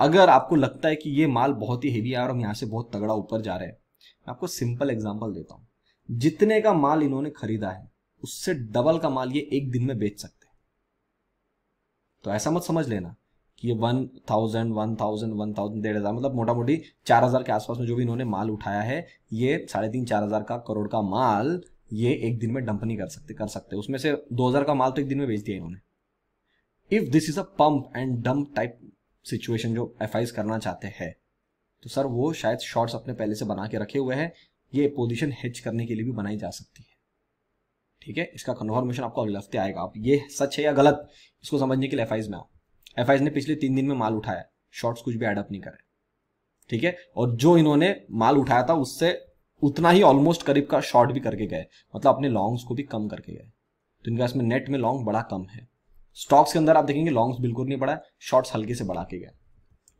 अगर आपको लगता है कि ये माल बहुत ही हेवी है और हम यहां से बहुत तगड़ा ऊपर जा रहे हैं मैं आपको सिंपल एग्जाम्पल देता हूं जितने का माल इन्होंने खरीदा है उससे डबल का माल ये एक दिन में बेच सकते हैं तो ऐसा मत समझ लेना ये one thousand one thousand one thousand डेढ़ हज़ार मतलब मोटा मोटी चार हज़ार के आसपास में जो भी इन्होंने माल उठाया है ये साढ़े तीन चार हज़ार का करोड़ का माल ये एक दिन में डंप नहीं कर सकते कर सकते उसमें से दो हज़ार का माल तो एक दिन में बेच दिया इन्होंने if this is a pump and dump type situation जो एफ करना चाहते हैं तो सर वो शायद शॉर्ट्स अपने पहले से बना के रखे हुए हैं ये पोजिशन हिच करने के लिए भी बनाई जा सकती है ठीक है इसका कन्फर्मेशन आपको अगले हफ्ते आएगा आप ये सच है या गलत इसको समझने के लिए एफ में आओ एफ ने पिछले तीन दिन में माल उठाया शॉर्ट्स कुछ भी एडअप नहीं करे ठीक है और जो इन्होंने माल उठाया था उससे उतना ही ऑलमोस्ट करीब का शॉर्ट भी करके गए मतलब अपने लॉन्ग्स को भी कम करके गए तो इनका इसमें नेट में लॉन्ग बड़ा कम है स्टॉक्स के अंदर आप देखेंगे लॉन्ग्स बिल्कुल नहीं बढ़ा शॉर्ट्स हल्के से बढ़ा के गए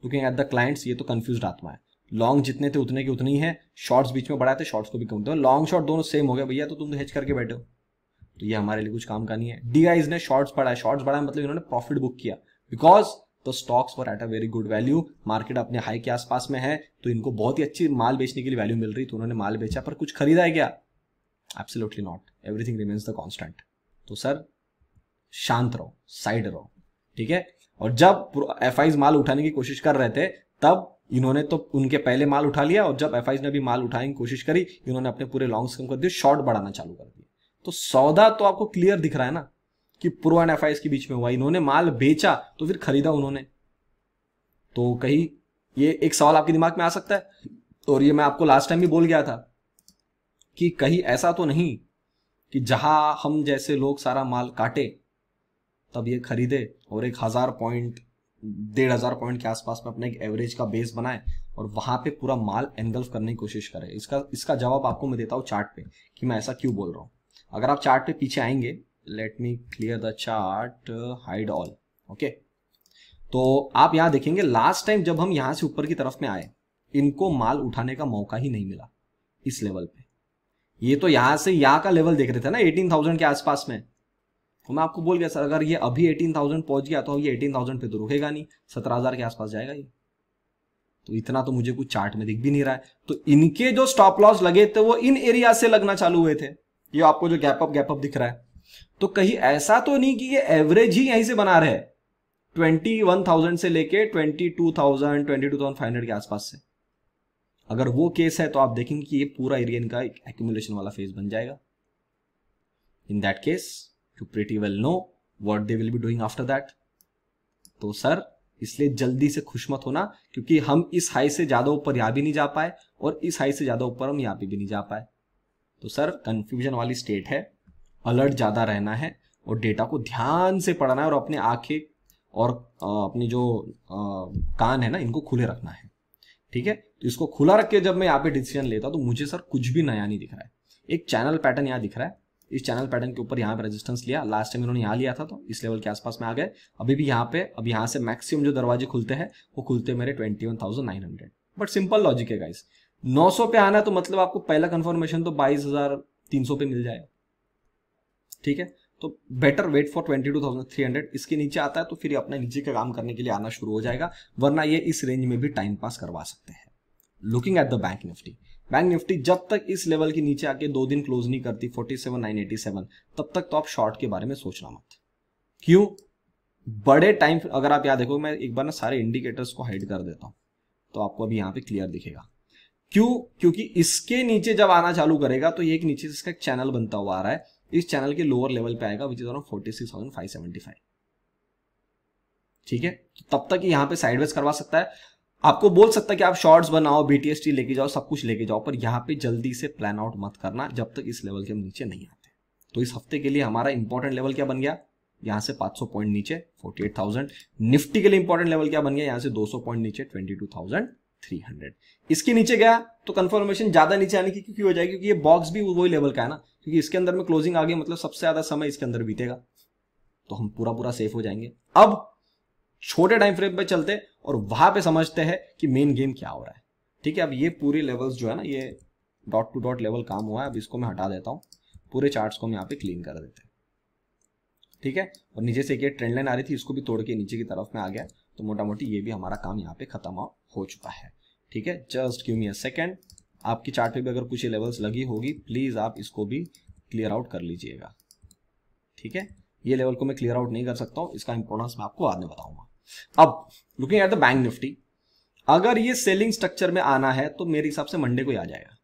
क्योंकि एट द क्लाइंट्स ये तो कन्फ्यूज आत्मा है लॉन्ग जितने थे उतने के उतने ही है शॉर्ट्स बीच में बढ़ाए थे शॉर्ट्स को भी कम दो लॉन्ग शॉर्ट दोनों सेम हो गया भैया तो तुम हेच तो करके बैठे हो तो ये हमारे लिए कुछ काम का नहीं है डी ने शॉर्ट्स बढ़ाया शॉर्ट्स बढ़ाया मतलब इन्होंने प्रॉफिट बुक किया बिकॉज तो stocks for at a very good value market अपने हाई के आसपास में है तो इनको बहुत ही अच्छी माल बेचने के लिए वैल्यू मिल रही तो उन्होंने माल बेचा पर कुछ खरीदा है क्या absolutely not everything remains the constant तो सर शांत रहो साइड रहो ठीक है और जब एफ माल उठाने की कोशिश कर रहे थे तब इन्होंने तो उनके पहले माल उठा लिया और जब एफ ने भी माल उठाने की कोशिश करी इन्होंने अपने पूरे लॉन्ग स्कम कर दिए शॉर्ट बढ़ाना चालू कर दिया तो सौदा तो आपको क्लियर दिख रहा है ना कि पुरवान एफ के बीच में हुआ इन्होंने माल बेचा तो फिर खरीदा उन्होंने तो कहीं ये एक सवाल आपके दिमाग में आ सकता है और ये मैं आपको लास्ट टाइम भी बोल गया था कि कहीं ऐसा तो नहीं कि जहां हम जैसे लोग सारा माल काटे तब ये खरीदे और एक हजार पॉइंट डेढ़ हजार पॉइंट के आसपास में अपने एक एवरेज का बेस बनाए और वहां पे पूरा माल एनगल्फ करने की कोशिश करें इसका इसका जवाब आपको मैं देता हूँ चार्ट पे कि मैं ऐसा क्यों बोल रहा हूँ अगर आप चार्ट पे पीछे आएंगे let me clear the chart hide all okay तो आप यहां देखेंगे लास्ट टाइम जब हम यहां से ऊपर की तरफ में आए इनको माल उठाने का मौका ही नहीं मिला इस लेवल पे ये तो यहां से यहाँ का लेवल देख रहे थे ना 18,000 के आसपास में तो मैं आपको बोल गया सर अगर ये अभी 18,000 पहुंच गया तो ये 18,000 पे तो रुकेगा नहीं 17,000 के आसपास जाएगा ये तो इतना तो मुझे कुछ चार्ट में दिख भी नहीं रहा है तो इनके जो स्टॉप लॉस लगे थे वो इन एरिया से लगना चालू हुए थे ये आपको जो गैप अप गैप अप दिख रहा है तो कहीं ऐसा तो नहीं कि ये एवरेज ही यहीं से बना रहे ट्वेंटी वन थाउजेंड से लेके twenty two thousand twenty two thousand five hundred के आसपास से अगर वो केस है तो आप देखेंगे कि ये पूरा एरिया इनका एक्यूमुलेशन वाला फेज बन जाएगा in that case you pretty well know what they will be doing after that तो सर इसलिए जल्दी से खुश मत होना क्योंकि हम इस हाई से ज्यादा ऊपर यहां भी नहीं जा पाए और इस हाई से ज्यादा ऊपर हम यहां भी नहीं जा पाए तो सर कंफ्यूजन वाली स्टेट है अलर्ट ज़्यादा रहना है और डेटा को ध्यान से पढ़ना है और अपने आँखें और अपनी जो कान है ना इनको खुले रखना है ठीक है तो इसको खुला रख के जब मैं यहाँ पे डिसीजन लेता तो मुझे सर कुछ भी नया नहीं दिख रहा है एक चैनल पैटर्न यहाँ दिख रहा है इस चैनल पैटर्न के ऊपर यहाँ पे रेजिस्टेंस लिया लास्ट टाइम इन्होंने यहाँ लिया था तो इस लेवल के आसपास में आ गए अभी भी यहाँ पे अब यहाँ से मैक्सिमम जो दरवाजे खुलते हैं वो खुलते मेरे twenty one thousand nine hundred but simple logic है गाइस 900 पे आना तो मतलब आपको पहला कंफर्मेशन तो बाईस हजार तीन सौ पे मिल जाएगा ठीक है तो better wait for twenty two thousand three hundred इसके नीचे आता है तो फिर अपने नीचे का काम करने के लिए आना शुरू हो जाएगा वरना ये इस रेंज में भी टाइम पास करवा सकते हैं looking at the bank Nifty bank Nifty जब तक इस लेवल के नीचे आके दो दिन क्लोज नहीं करती forty seven nine eighty seven तब तक तो आप शॉर्ट के बारे में सोचना मत क्यों बड़े टाइम अगर आप याद देखो मैं एक बार ना सारे इंडिकेटर्स को हाइड कर देता हूं तो आपको अभी यहां पर क्लियर दिखेगा क्यों क्योंकि इसके नीचे जब आना चालू करेगा तो ये एक नीचे इसका चैनल बनता हुआ आ रहा है इस चैनल के लोअर लेवल पे आएगा which is around forty six thousand five seventy five ठीक है तो तब तक यहां पे साइडवेज करवा सकता है आपको बोल सकता है कि आप शॉर्ट्स बनाओ बीटीएसटी लेके जाओ सब कुछ लेके जाओ पर यहां पे जल्दी से प्लान आउट मत करना जब तक इस लेवल के नीचे नहीं आते तो इस हफ्ते के लिए हमारा इंपॉर्टेंट लेवल क्या बन गया यहां से 500 पॉइंट नीचे 48,000 निफ्टी के लिए इंपॉर्टेंट लेवल क्या बन गया यहां से 200 पॉइंट नीचे 22,000 300 इसके नीचे गया तो कंफर्मेशन ज्यादा नीचे आने की क्योंकि हो जाएगी क्योंकि ये बॉक्स भी वही लेवल का है ना क्योंकि इसके अंदर में क्लोजिंग आ गई मतलब सबसे ज्यादा समय इसके अंदर बीतेगा तो हम पूरा पूरा सेफ हो जाएंगे अब छोटे टाइम फ्रेम पे चलते और वहां पे समझते हैं कि मेन गेम क्या हो रहा है ठीक है अब ये पूरे लेवल्स जो है ना ये डॉट टू डॉट लेवल काम हुआ है अब इसको मैं हटा देता हूँ पूरे चार्ट्स को हम यहाँ पे क्लीन कर देते हैं ठीक है और नीचे से एक ट्रेंड लाइन आ रही थी इसको भी तोड़ के नीचे की तरफ में आ गया तो मोटा मोटी ये भी हमारा काम यहाँ पे खत्म हो चुका है ठीक है just cue me a second आपकी चार्ट पे भी अगर कुछ लेवल्स लगी होगी प्लीज़ आप इसको भी क्लियर आउट कर लीजिएगा ठीक है ये लेवल को मैं क्लियर आउट नहीं कर सकता हूँ इसका इंपोर्टेंस मैं आपको बाद में बताऊंगा अब looking at the bank Nifty अगर ये सेलिंग स्ट्रक्चर में आना है तो मेरे हिसाब से मंडे को ही आ जाएगा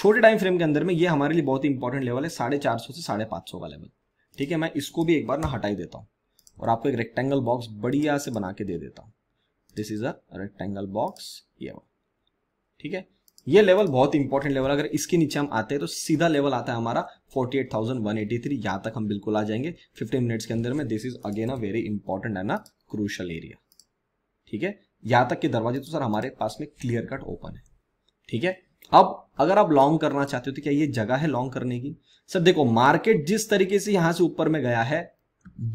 छोटे टाइम फ्रेम के अंदर में ये हमारे लिए बहुत ही इंपॉर्टेंट लेवल है साढ़े चार सौ से साढ़े पांच सौ का लेवल ठीक है मैं इसको भी एक बार ना हटाई देता हूँ और आपको एक रेक्टेंगल बॉक्स बढ़िया से बना के दे देता हूँ this is a rectangle box ये ठीक है ये लेवल बहुत इंपॉर्टेंट लेवल अगर इसके नीचे हम आते हैं तो सीधा लेवल आता है हमारा 48,183 यहाँ तक हम बिल्कुल आ जाएंगे 15 मिनट्स के अंदर में this is again a very important and a crucial area ठीक है यहाँ तक के दरवाजे तो सर हमारे पास में क्लियर कट ओपन है ठीक है अब अगर आप लॉन्ग करना चाहते हो तो क्या ये जगह है लॉन्ग करने की सर देखो मार्केट जिस तरीके से यहां से ऊपर में गया है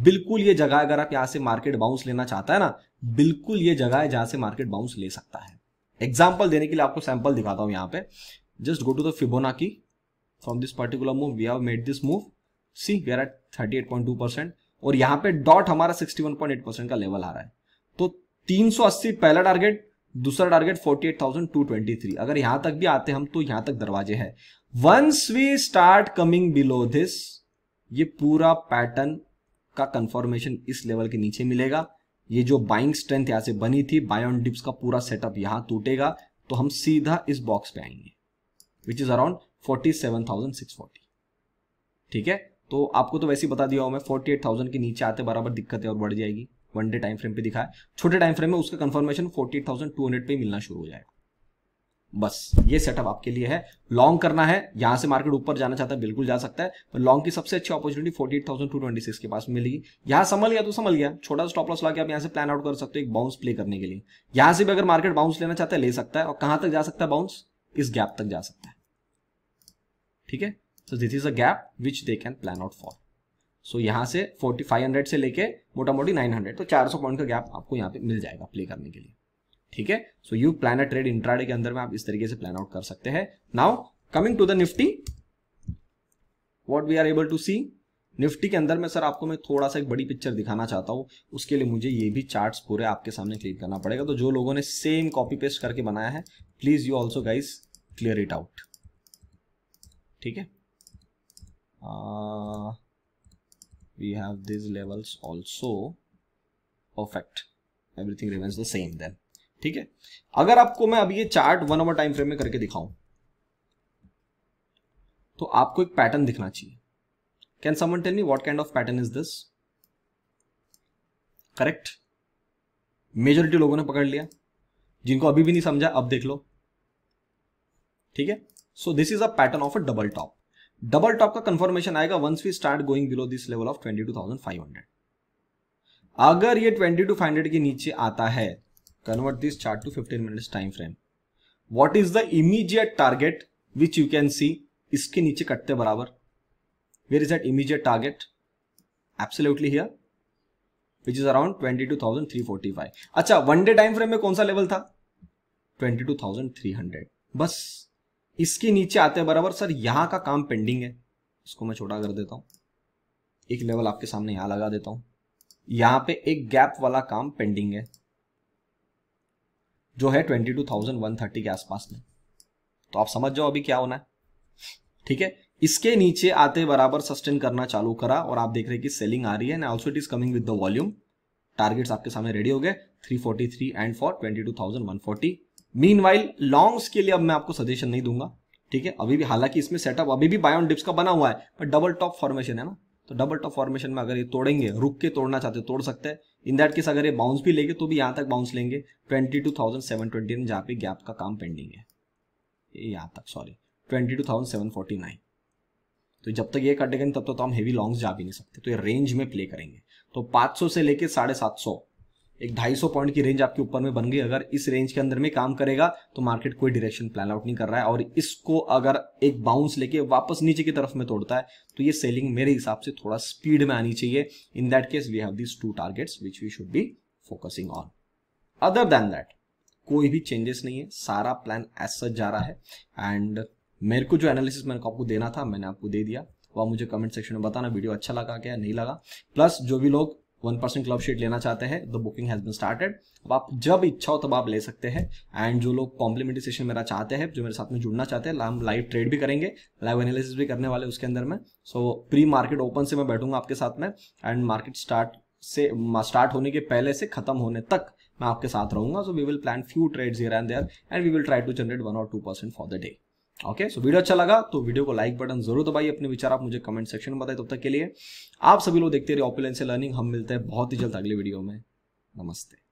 बिल्कुल ये जगह अगर आप यहां से मार्केट बाउंस लेना चाहता है ना बिल्कुल ये जगह है जहां से मार्केट बाउंस ले सकता है एग्जाम्पल देने के लिए आपको सैंपल दिखाता हूं यहां पे just go to the Fibonacci from this particular move we have made this move see we are at thirty eight point two percent और यहां पे डॉट हमारा sixty one point eight percent का लेवल आ रहा है तो तीन सौ अस्सी पहला टारगेट दूसरा target forty eight thousand two twenty three अगर यहां तक भी आते हम तो यहां तक दरवाजे हैं once we start coming below this ये पूरा पैटर्न का कंफर्मेशन इस लेवल के नीचे मिलेगा ये जो बाइंग स्ट्रेंथ यहां से बनी थी बाय ऑन डिप्स का पूरा सेटअप यहां टूटेगा तो हम सीधा इस बॉक्स पे आएंगे which is around forty seven thousand six forty ठीक है तो आपको तो वैसे ही बता दिया हूं मैं फोर्टी एट थाउजेंड के नीचे आते बराबर है और बढ़ जाएगी वन डे टाइम फ्रेम पे दिखाया छोटे टाइम फ्रेम में उसका confirmation forty eight thousand two hundred पे मिलना शुरू हो जाएगा बस ये सेटअप आपके लिए है लॉन्ग करना है यहां से मार्केट ऊपर जाना चाहता है बिल्कुल जा सकता है पर लॉन्ग की सबसे अच्छी opportunity forty eight thousand two twenty six के पास मिलेगी यहां संभल गया तो संभल गया छोटा स्टॉप लॉस लगा आप यहां से प्लान आउट कर सकते हो एक बाउंस प्ले करने के लिए यहां से भी अगर मार्केट बाउंस लेना चाहता है ले सकता है और कहां तक जा सकता है बाउंस इस गैप तक जा सकता है ठीक है so this is a gap which they can plan out for so यहां से फोर्टी फाइव हंड्रेड से लेके मोटा मोटी नाइन हंड्रेड तो चार सौ पॉइंट का गैप आपको यहाँ पे मिल जाएगा प्ले करने के लिए ठीक है so you plan trade intraday के अंदर में आप इस तरीके से प्लान आउट कर सकते हैं now coming to the Nifty what we are able to see Nifty के अंदर में सर आपको मैं थोड़ा सा एक बड़ी पिक्चर दिखाना चाहता हूँ उसके लिए मुझे ये भी चार्ट्स पूरे आपके सामने क्लिक करना पड़ेगा तो जो लोगों ने सेम कॉपी पेस्ट करके बनाया है please you also guys clear it out ठीक है we have this levels also perfect everything remains the same then ठीक है अगर आपको मैं अभी ये chart one over time frame में करके दिखाऊं तो आपको एक पैटर्न दिखना चाहिए can someone tell me what kind of pattern is this correct majority लोगों ने पकड़ लिया जिनको अभी भी नहीं समझा अब देख लो ठीक है so this is a pattern of a double top double top का कंफर्मेशन आएगा once we start going below this level of 22,500 अगर ये 22,500 के नीचे आता है convert this chart to 15 minutes time frame what is the immediate target which you can see इसके नीचे कटते barabar where is that immediate target absolutely here which is around 22,345 acha one day time frame mein kaun sa level tha 22,300 bas iske niche aate barabar sir yahan ka kaam pending hai isko main मैं kar deta hu हूं एक लेवल आपके सामने यहां लगा देता हूं यहां पे एक गैप वाला काम पेंडिंग है जो है twenty two thousand one thirty के आसपास में तो आप समझ जाओ अभी क्या होना है ठीक है इसके नीचे आते बराबर सस्टेन करना चालू करा और आप देख रहे कि सेलिंग आ रही है and also it is coming with the volume targets आपके सामने रेडी हो गए 343 and for 22,140 meanwhile longs के लिए अब मैं आपको सजेशन नहीं दूंगा ठीक है अभी भी हालांकि इसमें सेटअप अभी भी बायोन डिप्स का बना हुआ है पर डबल टॉप फॉर्मेशन है ना तो डबल टॉप फॉर्मेशन में अगर ये तोड़ेंगे रुक के तोड़ना चाहते तोड़ सकते हैं इन दैट केस अगर ये बाउंस भी लेंगे तो भी यहाँ तक बाउंस लेंगे twenty two thousand seven twenty nine जहाँ पे गैप का काम पेंडिंग है यहाँ तक sorry twenty two thousand seven forty nine तो जब तक ये कटेगा तब तक तो हम हेवी लॉन्ग्स जा भी नहीं सकते तो ये रेंज में प्ले करेंगे तो सौ से लेके साढ़े सात सौ एक 250 पॉइंट की रेंज आपके ऊपर में बन गई अगर इस रेंज के अंदर में काम करेगा तो मार्केट कोई डायरेक्शन प्लान आउट नहीं कर रहा है और इसको अगर एक बाउंस लेके वापस नीचे की तरफ में तोड़ता है तो ये सेलिंग मेरे हिसाब से थोड़ा स्पीड में आनी चाहिए in that case we have this two targets which we should be focusing on other than that कोई भी चेंजेस नहीं है सारा प्लान एज सच जा रहा है एंड मेरे को जो एनालिसिस मैंने आपको देना था मैंने आपको दे दिया वह मुझे कमेंट सेक्शन में बताना वीडियो अच्छा लगा क्या नहीं लगा प्लस जो भी लोग वन परसेंट क्लब शीट लेना चाहते हैं the booking has been started अब आप जब इच्छा हो तब आप ले सकते हैं एंड जो लोग कॉम्प्लीमेंट्री सेशन मेरा चाहते हैं जो मेरे साथ में जुड़ना चाहते हैं हम लाइव ट्रेड भी करेंगे लाइव एनालिसिस भी करने वाले उसके अंदर में सो प्री मार्केट ओपन से मैं बैठूंगा आपके साथ में एंड मार्केट स्टार्ट से स्टार्ट होने के पहले से खत्म होने तक मैं आपके साथ रहूंगा so we will plan few trades here and there and we will try to generate one और two percent for the day okay okay, so so video अच्छा लगा तो वीडियो को लाइक बटन जरूर दबाइए अपने विचार आप मुझे कमेंट सेक्शन में बताए तब तक के लिए आप सभी लोग देखते रहिए ऑपुलेंस से लर्निंग हम मिलते हैं बहुत ही जल्द अगले वीडियो में नमस्ते